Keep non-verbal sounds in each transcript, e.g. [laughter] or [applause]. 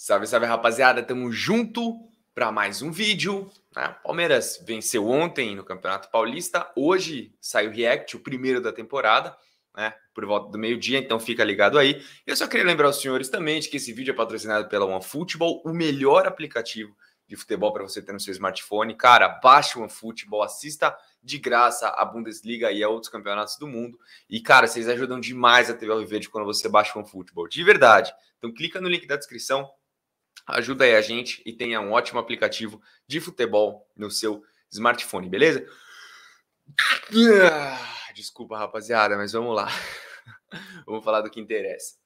Salve, salve, rapaziada. Tamo junto para mais um vídeo. Né? Palmeiras venceu ontem no Campeonato Paulista. Hoje saiu o React, o primeiro da temporada, né? Por volta do meio-dia, então fica ligado aí. Eu só queria lembrar os senhores também de que esse vídeo é patrocinado pela OneFootball, o melhor aplicativo de futebol para você ter no seu smartphone. Cara, baixe o OneFootball, assista de graça a Bundesliga e a outros campeonatos do mundo. E, cara, vocês ajudam demais a TV Alviverde quando você baixa o OneFootball, de verdade. Então clica no link da descrição, Ajuda aí a gente e tenha um ótimo aplicativo de futebol no seu smartphone, beleza? Ah, desculpa, rapaziada, mas vamos lá. [laughs] vamos falar do que interessa.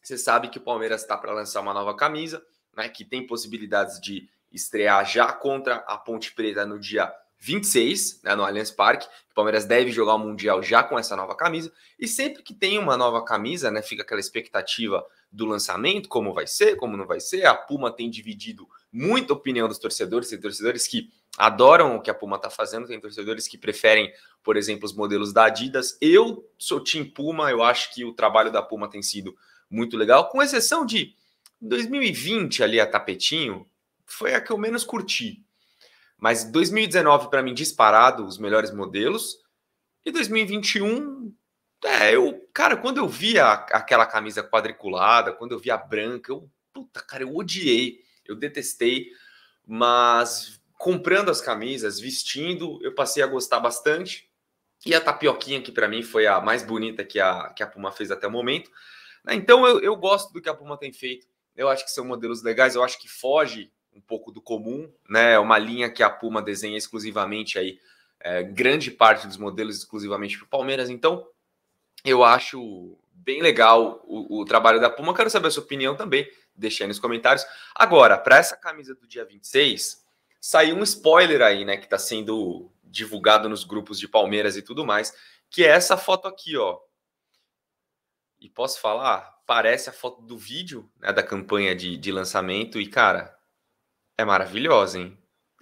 Você sabe que o Palmeiras está para lançar uma nova camisa, né, que tem possibilidades de estrear já contra a Ponte Preta no dia 26, né, no Allianz Parque. O Palmeiras deve jogar o Mundial já com essa nova camisa. E sempre que tem uma nova camisa, né, fica aquela expectativa do lançamento, como vai ser, como não vai ser. A Puma tem dividido muita opinião dos torcedores, tem torcedores que adoram o que a Puma está fazendo, tem torcedores que preferem, por exemplo, os modelos da Adidas. Eu sou Team Puma, eu acho que o trabalho da Puma tem sido muito legal, com exceção de 2020 ali a tapetinho, foi a que eu menos curti. Mas 2019 para mim disparado os melhores modelos e 2021 é, eu, cara, quando eu vi a, aquela camisa quadriculada, quando eu vi a branca, eu, puta, cara, eu odiei, eu detestei, mas comprando as camisas, vestindo, eu passei a gostar bastante. E a tapioquinha, que para mim foi a mais bonita que a, que a Puma fez até o momento. Né? Então eu, eu gosto do que a Puma tem feito. Eu acho que são modelos legais, eu acho que foge um pouco do comum, né? É uma linha que a Puma desenha exclusivamente aí, é, grande parte dos modelos exclusivamente para o Palmeiras. Então, eu acho bem legal o, o, trabalho da Puma. Quero saber a sua opinião também, deixe aí nos comentários. Agora, para essa camisa do dia 26, saiu um spoiler aí, né, que está sendo divulgado nos grupos de Palmeiras e tudo mais, que é essa foto aqui, ó. E posso falar? Parece a foto do vídeo né, da campanha de, de lançamento e, cara, é maravilhosa, hein?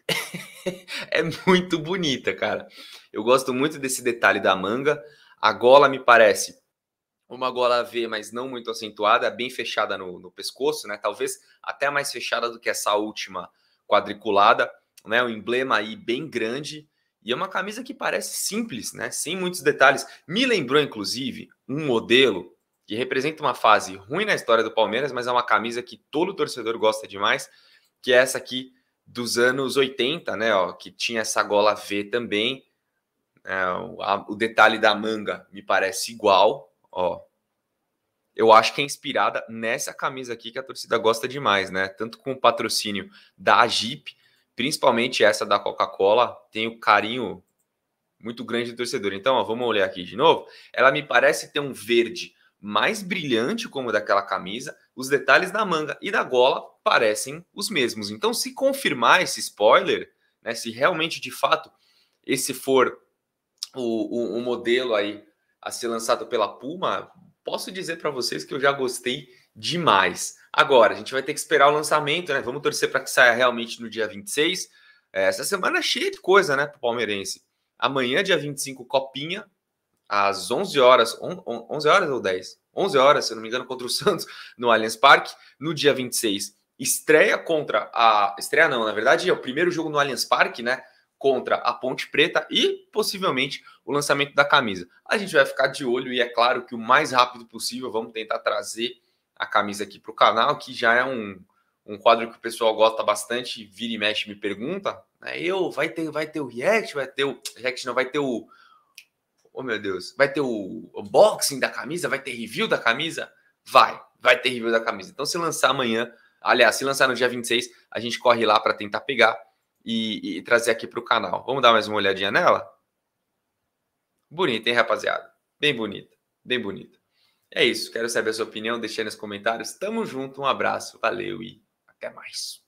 [laughs] é muito bonita, cara. Eu gosto muito desse detalhe da manga. A gola me parece uma gola V, mas não muito acentuada, bem fechada no, no pescoço, né? Talvez até mais fechada do que essa última quadriculada, né? O um emblema aí bem grande e é uma camisa que parece simples, né? Sem muitos detalhes. Me lembrou inclusive um modelo que representa uma fase ruim na história do Palmeiras, mas é uma camisa que todo torcedor gosta demais, que é essa aqui dos anos 80, né, ó, que tinha essa gola V também, é, o, a, o detalhe da manga me parece igual, ó. Eu acho que é inspirada nessa camisa aqui que a torcida gosta demais, né? Tanto com o patrocínio da Jeep, principalmente essa da Coca-Cola, tem o carinho muito grande do torcedor. Então, ó, vamos olhar aqui de novo. Ela me parece ter um verde mais brilhante como o daquela camisa, os detalhes da manga e da gola parecem os mesmos. Então, se confirmar esse spoiler, né, se realmente de fato esse for Tipo, o, o, o modelo aí a ser lançado pela Puma, posso dizer para vocês que eu já gostei demais. Agora, a gente vai ter que esperar o lançamento, né? Vamos torcer para que saia realmente no dia 26. É, essa semana é cheia de coisa, né, para o palmeirense. Amanhã, dia 25, Copinha, às 11 horas, 11 horas ou 10? 11 horas, se não me engano, contra o [laughs] Santos no Allianz Parque. No dia 26, estreia contra a... Estreia não, na verdade, é o primeiro jogo no Allianz Parque, né? contra a Ponte Preta e possivelmente o lançamento da camisa. A gente vai ficar de olho e é claro que o mais rápido possível vamos tentar trazer a camisa aqui para o canal, que já é um, um quadro que o pessoal gosta bastante, vira e mexe me pergunta. Né? Eu vai ter, vai ter o react, vai ter o react, não vai ter o Oh meu Deus, vai ter o unboxing da camisa, vai ter review da camisa? Vai, vai ter review da camisa. Então se lançar amanhã, aliás, se lançar no dia 26, a gente corre lá para tentar pegar e, e trazer aqui para o canal. Vamos dar mais uma olhadinha nela? Bonita, hein, rapaziada? Bem bonita, bem bonita. É isso, quero saber a sua opinião, deixe aí nos comentários. Tamo junto, um abraço, valeu e até mais.